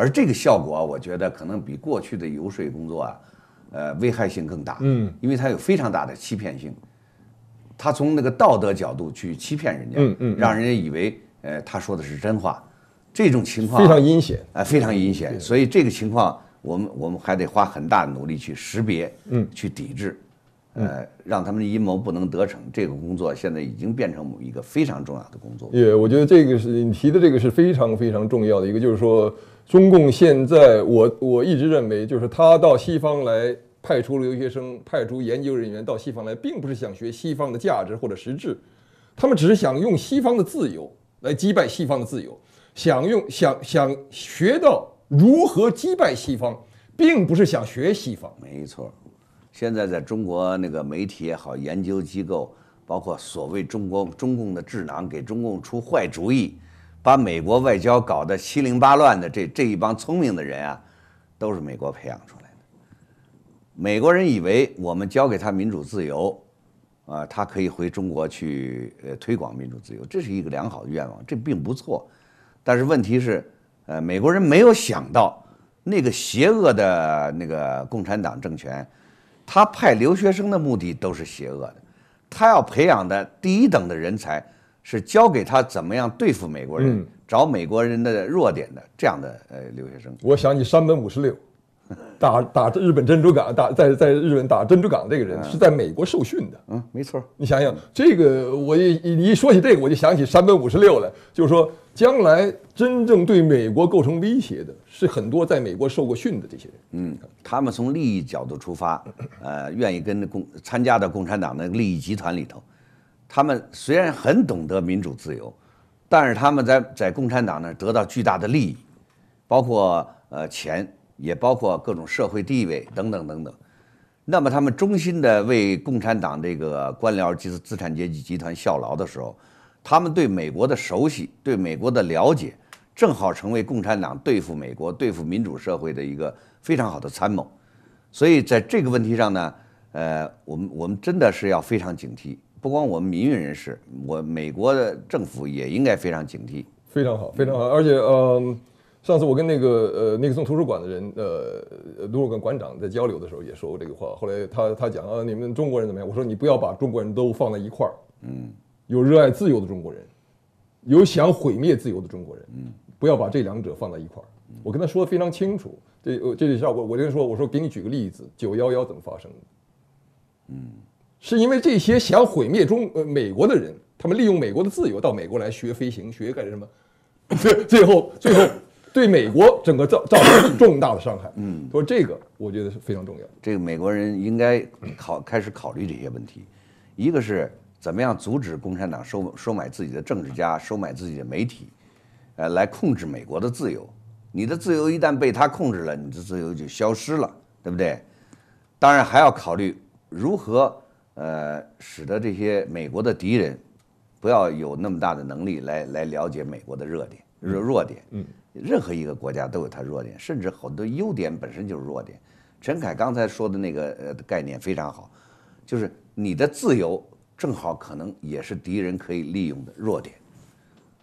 而这个效果，我觉得可能比过去的游说工作啊，呃，危害性更大。嗯，因为它有非常大的欺骗性，它从那个道德角度去欺骗人家，嗯嗯，让人家以为，呃，他说的是真话。这种情况非常阴险，呃，非常阴险。所以这个情况，我们我们还得花很大的努力去识别，嗯，去抵制。呃，让他们的阴谋不能得逞，这个工作现在已经变成一个非常重要的工作。也，我觉得这个是你提的这个是非常非常重要的一个，就是说，中共现在，我我一直认为，就是他到西方来，派出留学生，派出研究人员到西方来，并不是想学西方的价值或者实质，他们只是想用西方的自由来击败西方的自由，想用想想学到如何击败西方，并不是想学西方。没错。现在在中国那个媒体也好，研究机构，包括所谓中国中共的智囊，给中共出坏主意，把美国外交搞得七零八乱的，这这一帮聪明的人啊，都是美国培养出来的。美国人以为我们教给他民主自由，啊，他可以回中国去呃推广民主自由，这是一个良好的愿望，这并不错。但是问题是，呃，美国人没有想到那个邪恶的那个共产党政权。他派留学生的目的都是邪恶的，他要培养的第一等的人才，是教给他怎么样对付美国人，找美国人的弱点的这样的呃留学生。我想起山本五十六。打打日本珍珠港，打在在日本打珍珠港，这个人是在美国受训的。嗯，没错。你想想，这个，我一你一说起这个，我就想起三百五十六了。就是说，将来真正对美国构成威胁的是很多在美国受过训的这些人。嗯，他们从利益角度出发，呃，愿意跟共参加到共产党的利益集团里头。他们虽然很懂得民主自由，但是他们在在共产党那得到巨大的利益，包括呃钱。也包括各种社会地位等等等等，那么他们衷心地为共产党这个官僚及资产阶级集团效劳的时候，他们对美国的熟悉、对美国的了解，正好成为共产党对付美国、对付民主社会的一个非常好的参谋。所以在这个问题上呢，呃，我们我们真的是要非常警惕，不光我们民运人士，我美国的政府也应该非常警惕。非常好，非常好，而且嗯。上次我跟那个呃，尼克松图书馆的人，呃，卢根馆长在交流的时候也说过这个话。后来他他讲啊，你们中国人怎么样？我说你不要把中国人都放在一块儿。嗯，有热爱自由的中国人，有想毁灭自由的中国人。嗯，不要把这两者放在一块儿。我跟他说的非常清楚。这这就像我我就说，我说给你举个例子，九幺幺怎么发生的？嗯，是因为这些想毁灭中呃美国的人，他们利用美国的自由到美国来学飞行，学干什么？最最后最后。对美国整个造造成重大的伤害。嗯，说这个，我觉得是非常重要。这个美国人应该考开始考虑这些问题，一个是怎么样阻止共产党收收买自己的政治家、收买自己的媒体，呃，来控制美国的自由。你的自由一旦被他控制了，你的自由就消失了，对不对？当然还要考虑如何呃，使得这些美国的敌人不要有那么大的能力来来了解美国的热点。弱弱点，嗯，任何一个国家都有它弱点，甚至好多优点本身就是弱点。陈凯刚才说的那个呃概念非常好，就是你的自由正好可能也是敌人可以利用的弱点，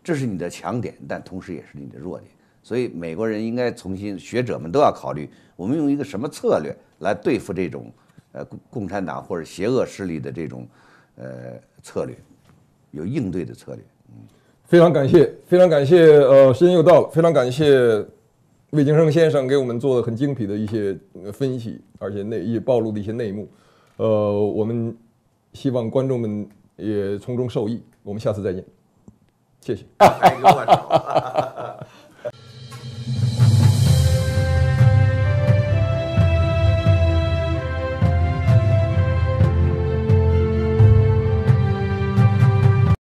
这是你的强点，但同时也是你的弱点。所以美国人应该重新，学者们都要考虑，我们用一个什么策略来对付这种呃共产党或者邪恶势力的这种呃策略，有应对的策略，嗯。非常感谢，非常感谢，呃，时间又到了，非常感谢魏京生先生给我们做的很精辟的一些分析，而且内也暴露了一些内幕，呃，我们希望观众们也从中受益。我们下次再见，谢谢。